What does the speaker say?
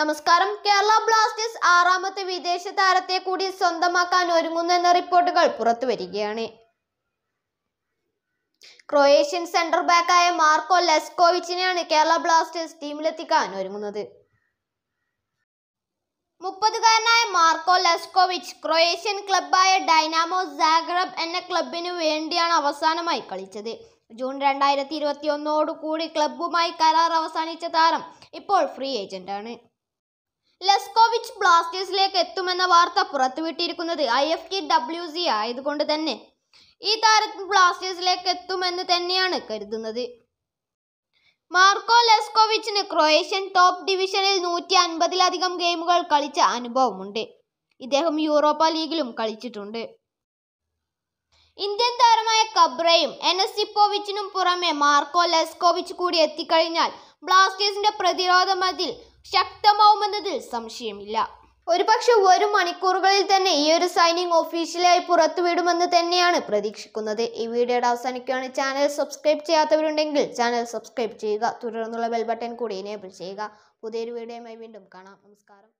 നമസ്കാരം കേരള ബ്ലാസ്റ്റേഴ്സ് ആറാമത്തെ വിദേശ താരത്തെ കൂടി സ്വന്തമാക്കാൻ ഒരുങ്ങുന്നെന്ന റിപ്പോർട്ടുകൾ പുറത്തു വരികയാണ് ക്രൊയേഷ്യൻ സെന്റർ ബാക്കായ മാർക്കോ ലെസ്കോവിച്ചിനെയാണ് കേരള ബ്ലാസ്റ്റേഴ്സ് ടീമിലെത്തിക്കാൻ ഒരുങ്ങുന്നത് മുപ്പതുകാരനായ മാർക്കോ ലെസ്കോവിച്ച് ക്രൊയേഷ്യൻ ക്ലബ്ബായ ഡൈനാമോ സാഗ്രബ് എന്ന ക്ലബിനു വേണ്ടിയാണ് അവസാനമായി കളിച്ചത് ജൂൺ രണ്ടായിരത്തി ഇരുപത്തിയൊന്നോടു കൂടി ക്ലബ്ബുമായി കരാർ അവസാനിച്ച താരം ഇപ്പോൾ ഫ്രീ ഏജന്റാണ് ലെസ്കോവിച്ച് ബ്ലാസ്റ്റേഴ്സിലേക്ക് എത്തുമെന്ന വാർത്ത പുറത്തുവിട്ടിരിക്കുന്നത് I F T W C ആയതുകൊണ്ട് തന്നെ ഈ താരം ബ്ലാസ്റ്റേഴ്സിലേക്ക് എത്തുമെന്ന് തന്നെയാണ് കരുതുന്നത് മാർക്കോ ലെസ്കോവിച്ചിന് ക്രൊയേഷ്യൻ ടോപ്പ് ഡിവിഷനിൽ നൂറ്റി അൻപതിലധികം ഗെയിമുകൾ കളിച്ച അനുഭവമുണ്ട് ഇദ്ദേഹം യൂറോപ്പ ലീഗിലും കളിച്ചിട്ടുണ്ട് ഇന്ത്യൻ താരമായ കബ്രയും എനസിപ്പോവിച്ചിനും പുറമെ മാർക്കോ ലെസ്കോവിച്ച് കൂടി എത്തിക്കഴിഞ്ഞാൽ ബ്ലാസ്റ്റേഴ്സിന്റെ പ്രതിരോധ മതിൽ ശക്തമാവുമെന്നതിൽ സംശയമില്ല ഒരുപക്ഷെ ഒരു മണിക്കൂറുകളിൽ തന്നെ ഈ ഒരു സൈനിങ് ഒഫീഷ്യലായി പുറത്തുവിടുമെന്ന് തന്നെയാണ് പ്രതീക്ഷിക്കുന്നത് ഈ വീഡിയോയുടെ അവസാനിക്കുകയാണ് ചാനൽ സബ്സ്ക്രൈബ് ചെയ്യാത്തവരുണ്ടെങ്കിൽ ചാനൽ സബ്സ്ക്രൈബ് ചെയ്യുക തുടർന്നുള്ള ബെൽ ബട്ടൺ കൂടി എനേബിൾ ചെയ്യുക പുതിയൊരു വീഡിയോയുമായി വീണ്ടും കാണാം നമസ്കാരം